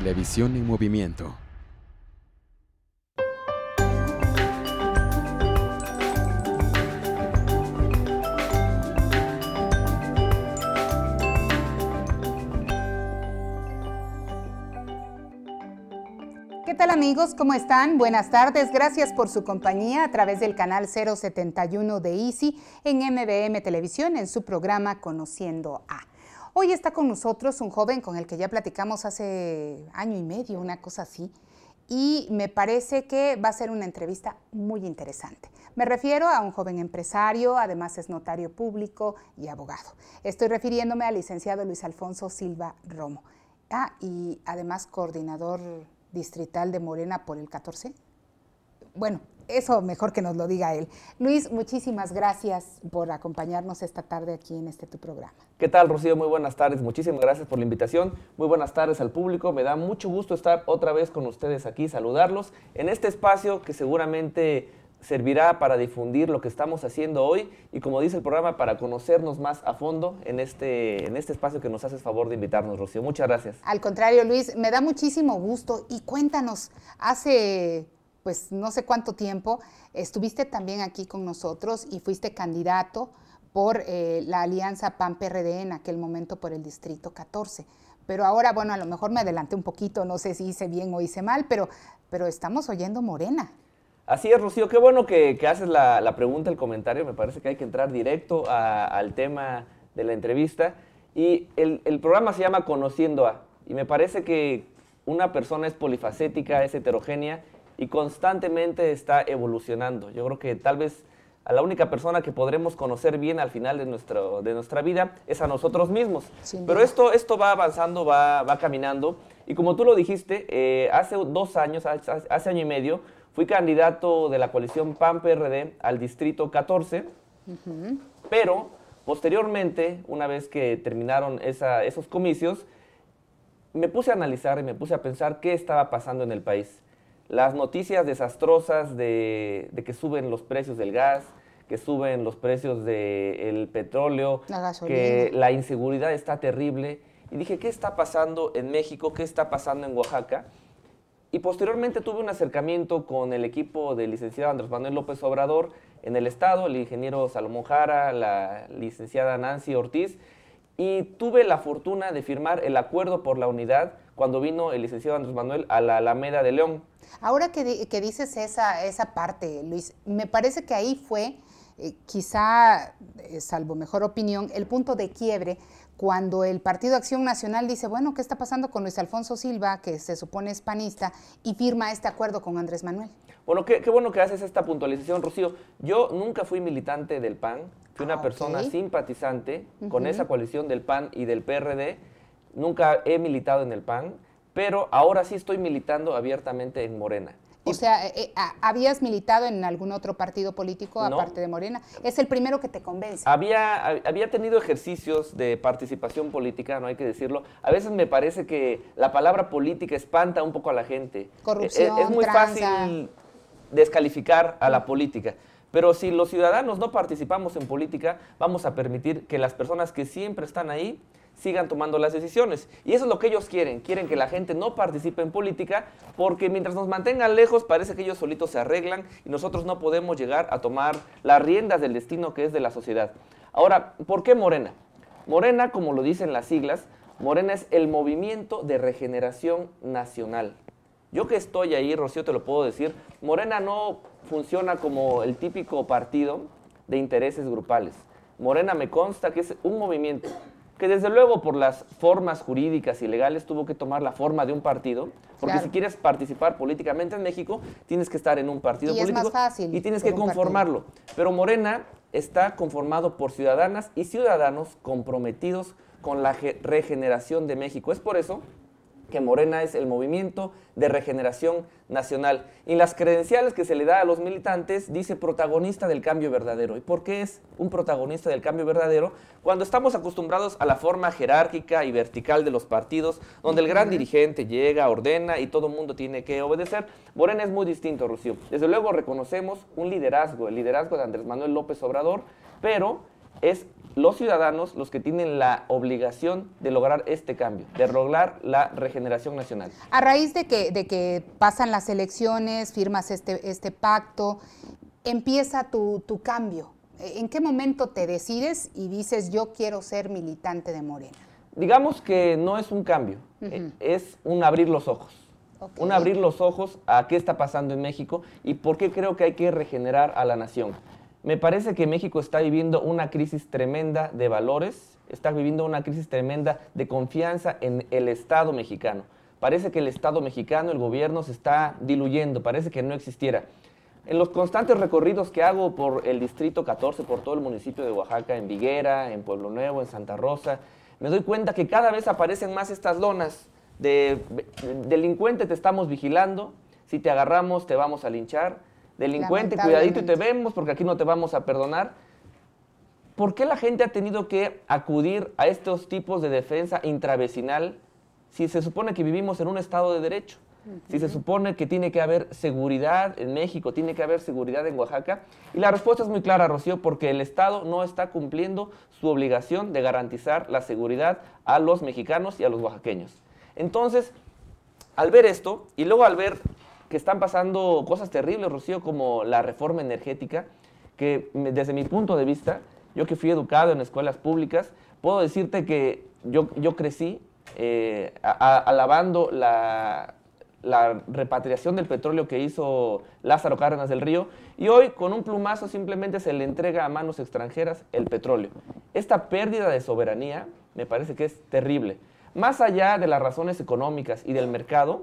Televisión en movimiento. ¿Qué tal amigos? ¿Cómo están? Buenas tardes. Gracias por su compañía a través del canal 071 de Easy en MBM Televisión en su programa Conociendo a. Hoy está con nosotros un joven con el que ya platicamos hace año y medio, una cosa así, y me parece que va a ser una entrevista muy interesante. Me refiero a un joven empresario, además es notario público y abogado. Estoy refiriéndome al licenciado Luis Alfonso Silva Romo. Ah, y además coordinador distrital de Morena por el 14. Bueno, eso mejor que nos lo diga él. Luis, muchísimas gracias por acompañarnos esta tarde aquí en este tu programa. ¿Qué tal, Rocío? Muy buenas tardes. Muchísimas gracias por la invitación. Muy buenas tardes al público. Me da mucho gusto estar otra vez con ustedes aquí, saludarlos en este espacio que seguramente servirá para difundir lo que estamos haciendo hoy y como dice el programa, para conocernos más a fondo en este, en este espacio que nos haces favor de invitarnos, Rocío. Muchas gracias. Al contrario, Luis, me da muchísimo gusto y cuéntanos, hace pues no sé cuánto tiempo, estuviste también aquí con nosotros y fuiste candidato por eh, la alianza PAN-PRD en aquel momento por el Distrito 14. Pero ahora, bueno, a lo mejor me adelanté un poquito, no sé si hice bien o hice mal, pero, pero estamos oyendo Morena. Así es, Rocío, qué bueno que, haces la, pregunta, el comentario, me parece que hay que entrar directo al tema de la entrevista. Y el, el programa se llama Conociendo a, y me parece que una persona es polifacética, es heterogénea, y constantemente está evolucionando. Yo creo que tal vez a la única persona que podremos conocer bien al final de, nuestro, de nuestra vida es a nosotros mismos. Pero esto, esto va avanzando, va, va caminando. Y como tú lo dijiste, eh, hace dos años, hace año y medio, fui candidato de la coalición PAN-PRD al distrito 14. Pero posteriormente, una vez que terminaron esos comicios, me puse a analizar y me puse a pensar qué estaba pasando en el país las noticias desastrosas de, que suben los precios del gas, que suben los precios del petróleo, que la inseguridad está terrible. Y dije, ¿qué está pasando en México? ¿Qué está pasando en Oaxaca? Y posteriormente tuve un acercamiento con el equipo del licenciado Andrés Manuel López Obrador en el Estado, el ingeniero Salomón Jara, la licenciada Nancy Ortiz, y tuve la fortuna de firmar el acuerdo por la unidad cuando vino el licenciado Andrés Manuel a la Alameda de León. Ahora que, dices esa, esa parte, Luis, me parece que ahí fue, eh, quizá, eh, salvo mejor opinión, el punto de quiebre cuando el Partido Acción Nacional dice, bueno, ¿qué está pasando con Luis Alfonso Silva, que se supone es panista, y firma este acuerdo con Andrés Manuel? Bueno, qué bueno que haces esta puntualización, Rocío. Yo nunca fui militante del PAN, que una ah, persona simpatizante con esa coalición del PAN y del PRD, nunca he militado en el PAN, pero ahora sí estoy militando abiertamente en Morena. O sea, eh, eh, ¿habías militado en algún otro partido político aparte de Morena? Es el primero que te convence. Había, tenido ejercicios de participación política, no hay que decirlo. A veces me parece que la palabra política espanta un poco a la gente. E, e, Corrupción. Es, es muy fácil descalificar a la política. Pero si los ciudadanos no participamos en política, vamos a permitir que las personas que siempre están ahí sigan tomando las decisiones. Y eso es lo que ellos quieren. Quieren que la gente no participe en política porque mientras nos mantengan lejos parece que ellos solitos se arreglan y nosotros no podemos llegar a tomar las riendas del destino que es de la sociedad. Ahora, ¿por qué Morena? Morena, como lo dicen las siglas, Morena es el Movimiento de Regeneración Nacional. Yo que estoy ahí, Rocío, te lo puedo decir, Morena no funciona como el típico partido de intereses grupales. Morena me consta que es un movimiento que desde luego por las formas jurídicas y legales tuvo que tomar la forma de un partido, porque si quieres participar políticamente en México, tienes que estar en un partido político fácil y tienes que conformarlo. Pero Morena está conformado por ciudadanas y ciudadanos comprometidos con la regeneración de México. Es por eso que Morena es el movimiento de regeneración nacional. Y las credenciales que se le da a los militantes dice protagonista del cambio verdadero. ¿Y por qué es un protagonista del cambio verdadero? Cuando estamos acostumbrados a la forma jerárquica y vertical de los partidos, donde el gran dirigente llega, ordena y todo el mundo tiene que obedecer, Morena es muy distinto, Rocío. Desde luego reconocemos un liderazgo, el liderazgo de Andrés Manuel López Obrador, pero es los ciudadanos los que tienen la obligación de lograr este cambio, de lograr la regeneración nacional. A raíz de que, pasan las elecciones, firmas este, este pacto, empieza tu, cambio. ¿En qué momento te decides y dices yo quiero ser militante de Morena? Digamos que no es un cambio, eh, es un abrir los ojos. Un abrir los ojos a qué está pasando en México y por qué creo que hay que regenerar a la nación. Me parece que México está viviendo una crisis tremenda de valores, está viviendo una crisis tremenda de confianza en el Estado mexicano. Parece que el Estado mexicano, el gobierno se está diluyendo, parece que no existiera. En los constantes recorridos que hago por el Distrito 14, por todo el municipio de Oaxaca, en Viguera, en Pueblo Nuevo, en Santa Rosa, me doy cuenta que cada vez aparecen más estas lonas de delincuente te estamos vigilando, si te agarramos te vamos a linchar, delincuente, cuidadito y te vemos porque aquí no te vamos a perdonar. ¿Por qué la gente ha tenido que acudir a estos tipos de defensa intravecinal si se supone que vivimos en un Estado de Derecho? Si se supone que tiene que haber seguridad en México, tiene que haber seguridad en Oaxaca. Y la respuesta es muy clara, Rocío, porque el Estado no está cumpliendo su obligación de garantizar la seguridad a los mexicanos y a los oaxaqueños. Entonces, al ver esto, y luego al ver que están pasando cosas terribles, Rocío, como la reforma energética, que desde mi punto de vista, yo que fui educado en escuelas públicas, puedo decirte que yo, crecí eh, alabando la, la repatriación del petróleo que hizo Lázaro Cárdenas del Río, y hoy con un plumazo simplemente se le entrega a manos extranjeras el petróleo. Esta pérdida de soberanía me parece que es terrible. Más allá de las razones económicas y del mercado,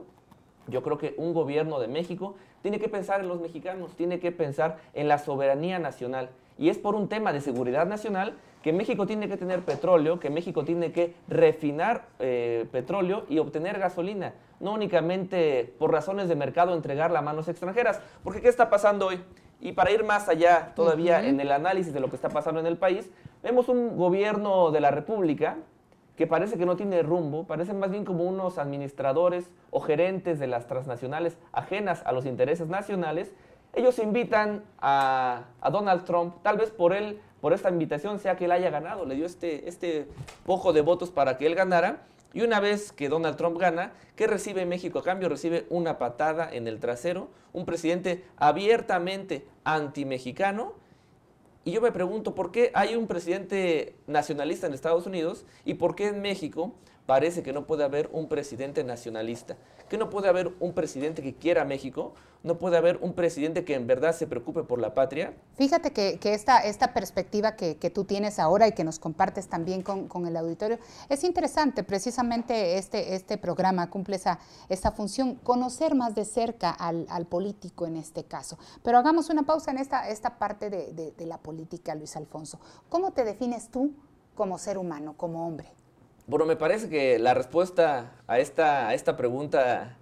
yo creo que un gobierno de México tiene que pensar en los mexicanos, tiene que pensar en la soberanía nacional. Y es por un tema de seguridad nacional que México tiene que tener petróleo, que México tiene que refinar eh, petróleo y obtener gasolina. No únicamente por razones de mercado entregarla a manos extranjeras. Porque ¿qué está pasando hoy? Y para ir más allá todavía en el análisis de lo que está pasando en el país, vemos un gobierno de la República que parece que no tiene rumbo, parecen más bien como unos administradores o gerentes de las transnacionales ajenas a los intereses nacionales, ellos invitan a, Donald Trump, tal vez por él, por esta invitación sea que él haya ganado, le dio este, este poco de votos para que él ganara, y una vez que Donald Trump gana, ¿qué recibe México a cambio? Recibe una patada en el trasero, un presidente abiertamente antimexicano y yo me pregunto por qué hay un presidente nacionalista en Estados Unidos y por qué en México parece que no puede haber un presidente nacionalista, que no puede haber un presidente que quiera México, no puede haber un presidente que en verdad se preocupe por la patria. Fíjate que, esta, perspectiva que, tú tienes ahora y que nos compartes también con, el auditorio es interesante. Precisamente este, este programa cumple esa, función, conocer más de cerca al, político en este caso. Pero hagamos una pausa en esta, parte de la política, Luis Alfonso. ¿Cómo te defines tú como ser humano, como hombre? Bueno, me parece que la respuesta a esta, a esta pregunta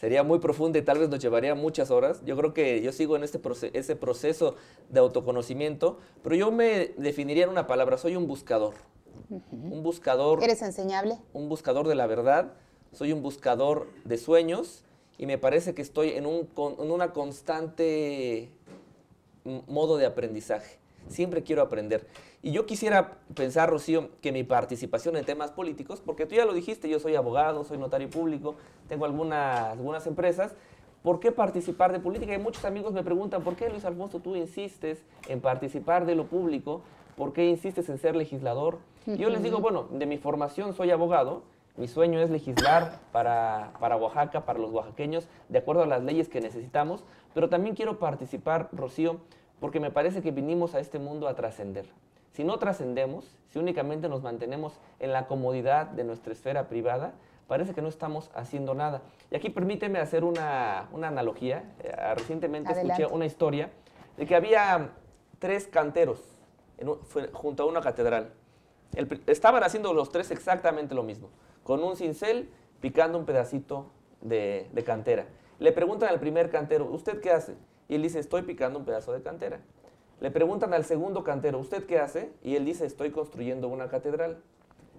sería muy profunda y tal vez nos llevaría muchas horas. Yo creo que yo sigo en este ese proceso de autoconocimiento, pero yo me definiría en una palabra, soy un buscador. Un buscador. ¿Eres enseñable? Un buscador de la verdad, soy un buscador de sueños y me parece que estoy en, un, en una constante modo de aprendizaje. Siempre quiero aprender. Y yo quisiera pensar, Rocío, que mi participación en temas políticos, porque tú ya lo dijiste, yo soy abogado, soy notario público, tengo algunas, algunas empresas, ¿Por qué participar de política? Y muchos amigos me preguntan, ¿por qué Luis Alfonso tú insistes en participar de lo público? ¿Por qué insistes en ser legislador? Y yo les digo, bueno, de mi formación soy abogado, mi sueño es legislar para, para Oaxaca, para los oaxaqueños, de acuerdo a las leyes que necesitamos, pero también quiero participar, Rocío, porque me parece que vinimos a este mundo a trascender. Si no trascendemos, si únicamente nos mantenemos en la comodidad de nuestra esfera privada, parece que no estamos haciendo nada. Y aquí permíteme hacer una, analogía. Eh, recientemente escuché una historia de que había tres canteros junto a una catedral. estaban haciendo los tres exactamente lo mismo, con un cincel picando un pedacito de cantera. Le preguntan al primer cantero, ¿usted qué hace? Y él dice, estoy picando un pedazo de cantera. Le preguntan al segundo cantero, ¿usted qué hace? Y él dice, estoy construyendo una catedral.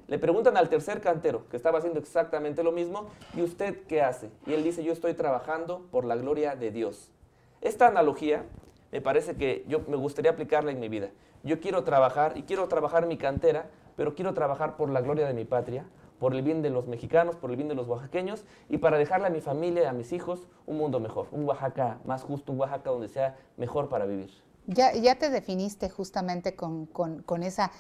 Le preguntan al tercer cantero, que estaba haciendo exactamente lo mismo, ¿y usted qué hace? Y él dice, yo estoy trabajando por la gloria de Dios. Esta analogía me parece que yo me gustaría aplicarla en mi vida. Yo quiero trabajar y quiero trabajar mi cantera, pero quiero trabajar por la gloria de mi patria, por el bien de los mexicanos, por el bien de los oaxaqueños y para dejarle a mi familia, a mis hijos, un mundo mejor, un Oaxaca más justo, un Oaxaca donde sea mejor para vivir. Ya, te definiste justamente con, esa,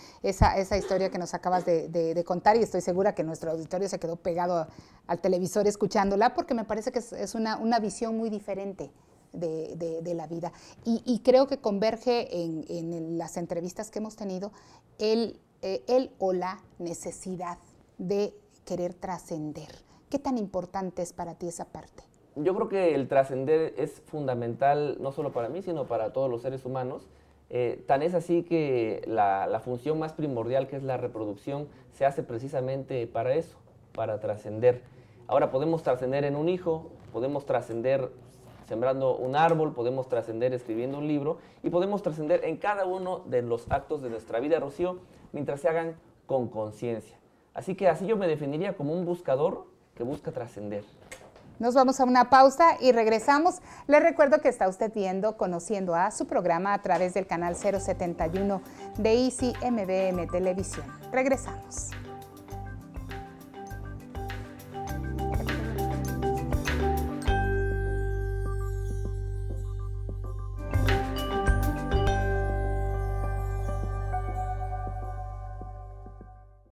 historia que nos acabas de, contar y estoy segura que nuestro auditorio se quedó pegado al televisor escuchándola porque me parece que es, una, visión muy diferente. De, la vida. Y, creo que converge en, las entrevistas que hemos tenido el, eh, el o la necesidad de querer trascender. ¿Qué tan importante es para ti esa parte? yo creo que el trascender es fundamental no solo para mí, sino para todos los seres humanos. Eh, tan es así que la, función más primordial, que es la reproducción, se hace precisamente para eso, para trascender. Ahora podemos trascender en un hijo, podemos trascender sembrando un árbol, podemos trascender escribiendo un libro y podemos trascender en cada uno de los actos de nuestra vida, Rocío, mientras se hagan con conciencia. Así que así yo me definiría como un buscador que busca trascender. Nos vamos a una pausa y regresamos. Les recuerdo que está usted viendo, conociendo a su programa a través del canal 071 de MBM Televisión. Regresamos.